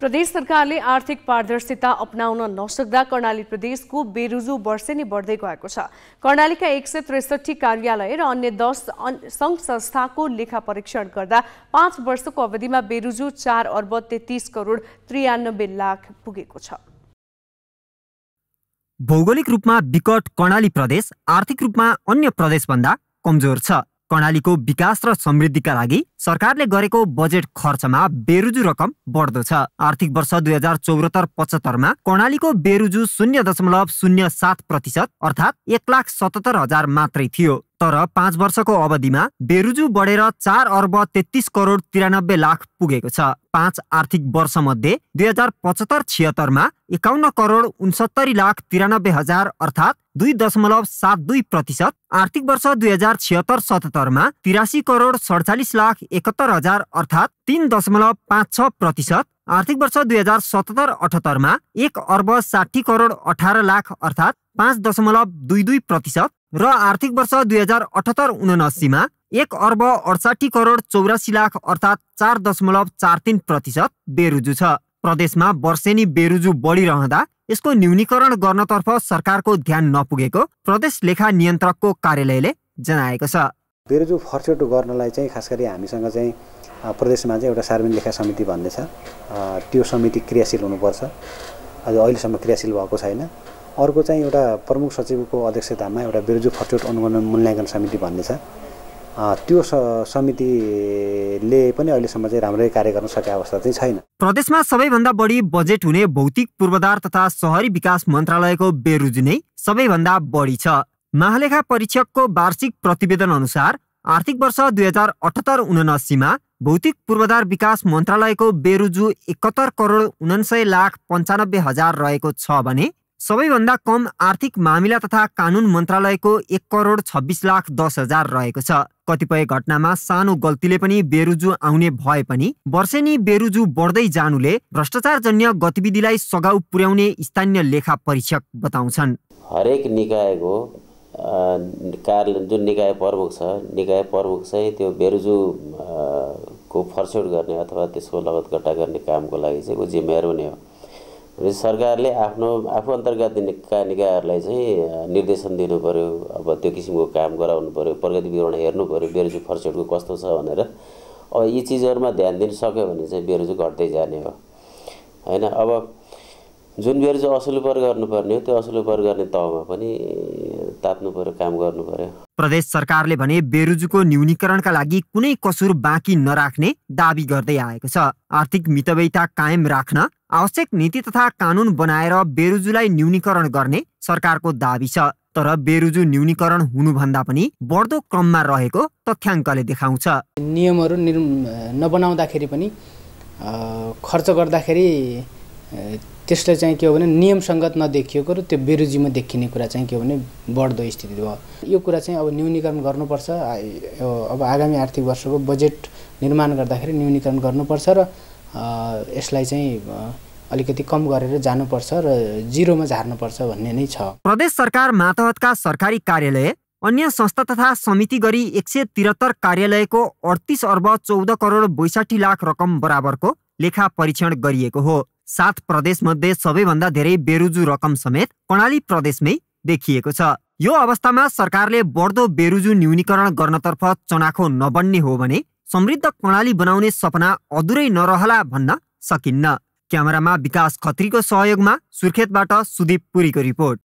प्रदेश सरकारले आर्थिक पारदर्शिता अप्नाउन नसक्दा कर्णाली प्रदेशको बेरुजु नै बढ्दै गएको छ कर्णालीका एक सय त्रिसठी कार्यालय र अन्य दस सङ्घ संस्थाको लेखा परीक्षण गर्दा पाँच वर्षको अवधिमा बेरुजु चार अर्ब तेत्तिस करोड त्रियानब्बे लाख पुगेको छ भौगोलिक रूपमा विकट कर्णाली प्रदेश आर्थिक रूपमा अन्य प्रदेशभन्दा कमजोर छ कर्णालीको विकास र समृद्धिका लागि सरकारले गरेको बजेट खर्चमा बेरुजु रकम बढ्दो छ आर्थिक वर्ष दुई हजार चौरात्तर पचहत्तरमा कर्णालीको बेरुजु शून्य दशमलव शून्य सात प्रतिशत अर्थात् एक लाख सतहत्तर हजार मात्रै थियो तर पाँच वर्षको अवधिमा बेरुजु बढेर चार अर्ब तेत्तिस करोड तिरानब्बे लाख पुगेको छ पाँच आर्थिक वर्ष मध्ये दुई हजार पचहत्तर छिहत्तरमा एकाउन्न करोड उन्सत्तरी लाख तिरानब्बे हजार अर्थात् दुई दशमलव सात दुई प्रतिशत आर्थिक वर्ष दुई हजार छिहत्तर सतहत्तरमा तिरासी करोड सडचालिस लाख एकहत्तर हजार अर्थात् तिन दशमलव पाँच छ प्रतिशत आर्थिक वर्ष दुई हजार सतहत्तर अठहत्तरमा एक अर्ब साठी करोड अठार लाख अर्थात् पाँच दशमलव दुई दुई प्रतिशत र आर्थिक वर्ष दुई हजार अठहत्तर उनासीमा एक अर्ब अडसाठी करोड चौरासी लाख अर्थात् चार दशमलव चार तिन प्रतिशत बेरुजु छ प्रदेशमा वर्षेनी बेरुजु बढिरहँदा यसको न्यूनीकरण गर्नतर्फ सरकारको ध्यान नपुगेको प्रदेश लेखा नियन्त्रकको कार्यालयले जनाएको छ बेरोजु फर्सेटो गर्नलाई चाहिँ खास गरी हामीसँग चाहिँ प्रदेशमा चाहिँ एउटा सार्वजनिक लेखा समिति भन्ने छ त्यो समिति क्रियाशील हुनुपर्छ अझ अहिलेसम्म क्रियाशील भएको छैन अर्को चाहिँ एउटा प्रमुख सचिवको अध्यक्षतामा एउटा बेरोजु फर्चोट अनुगमन मूल्याङ्कन समिति भन्ने छ त्यो समितिले पनि अहिलेसम्म चाहिँ राम्रै कार्य गर्न सके अवस्था चाहिँ छैन प्रदेशमा सबैभन्दा बढी बजेट हुने भौतिक पूर्वाधार तथा सहरी विकास मन्त्रालयको बेरुजु नै सबैभन्दा बढी छ महालेखा परीक्षकको वार्षिक प्रतिवेदन अनुसार आर्थिक वर्ष दुई हजार अठहत्तर उनासीमा भौतिक पूर्वाधार विकास मन्त्रालयको बेरुजु एकहत्तर करोड उनासय लाख पन्चानब्बे हजार रहेको छ भने सबैभन्दा कम आर्थिक मामिला तथा कानुन मन्त्रालयको एक करोड छब्बिस लाख दस हजार रहेको छ कतिपय घटनामा सानो गल्तीले पनि बेरुजु आउने भए पनि वर्षेनी बेरुजु बढ्दै जानुले भ्रष्टाचारजन्य गतिविधिलाई सघाउ पुर्याउने स्थानीय लेखा परीक्षक बताउँछन् हरेक निकायको कार जुन निकाय प्रमुख छ निकाय प्रमुख चाहिँ त्यो बेरुजु को गर्ने अथवा त्यसको लगत घट्टा गर्ने कामको लागि चाहिँ ऊ जिम्मेवार हुने हो भने सरकारले आफ्नो आफू अन्तर्गत निका निकायहरूलाई चाहिँ निर्देशन दिनु पऱ्यो अब त्यो किसिमको काम गराउनु पऱ्यो प्रगति विवरण हेर्नु पऱ्यो बेरुजु फर्स्युटको कस्तो छ भनेर अब यी चिजहरूमा ध्यान दिन सक्यो भने चाहिँ बेरुजु घट्दै जाने हो होइन अब जुन बेर चाहिँ असल उपर गर्नुपर्ने हो त्यो असल उपर गर्ने तहमा पनि तात्नु पर्यो काम गर्नु पर्यो प्रदेश सरकारले भने बेरुजुको न्यूनीकरणका लागि कुनै कसुर बाँकी नराख्ने दावी गर्दै आएको छ आर्थिक मितवैता कायम राख्न आवश्यक नीति तथा कानुन बनाएर बेरुजुलाई न्यूनीकरण गर्ने सरकारको दावी छ तर बेरुजु न्यूनीकरण हुनुभन्दा पनि बढ्दो क्रममा रहेको तथ्याङ्कले देखाउँछ नियमहरू नबनाउँदाखेरि पनि खर्च गर्दाखेरि त्यसले चाहिँ के हो भने नियमसङ्गत नदेखिएको र त्यो बेरुजीमा देखिने कुरा चाहिँ के हो भने बढ्दो स्थिति भयो यो कुरा चाहिँ अब न्यूनीकरण गर्नुपर्छ अब आगामी आर्थिक वर्षको बजेट निर्माण गर्दाखेरि न्यूनीकरण गर्नुपर्छ र यसलाई चाहिँ अलिकति कम गरेर जानुपर्छ र जिरोमा झार्नुपर्छ भन्ने नै छ प्रदेश सरकार मातहतका सरकारी कार्यालय अन्य संस्था तथा समिति गरी एक सय त्रिहत्तर कार्यालयको अडतिस अर्ब चौध करोड बैसाठी लाख रकम बराबरको लेखा परीक्षण गरिएको हो सात प्रदेशमध्ये सबैभन्दा धेरै बेरुजु रकम समेत कर्णाली प्रदेशमै देखिएको छ यो अवस्थामा सरकारले बढ्दो बेरुजु न्यूनीकरण गर्नतर्फ चनाखो नबन्ने हो भने समृद्ध कर्णाली बनाउने सपना अधुरै नरहला भन्न सकिन्न क्यामेरामा विकास खत्रीको सहयोगमा सुर्खेतबाट सुदीप पुरीको रिपोर्ट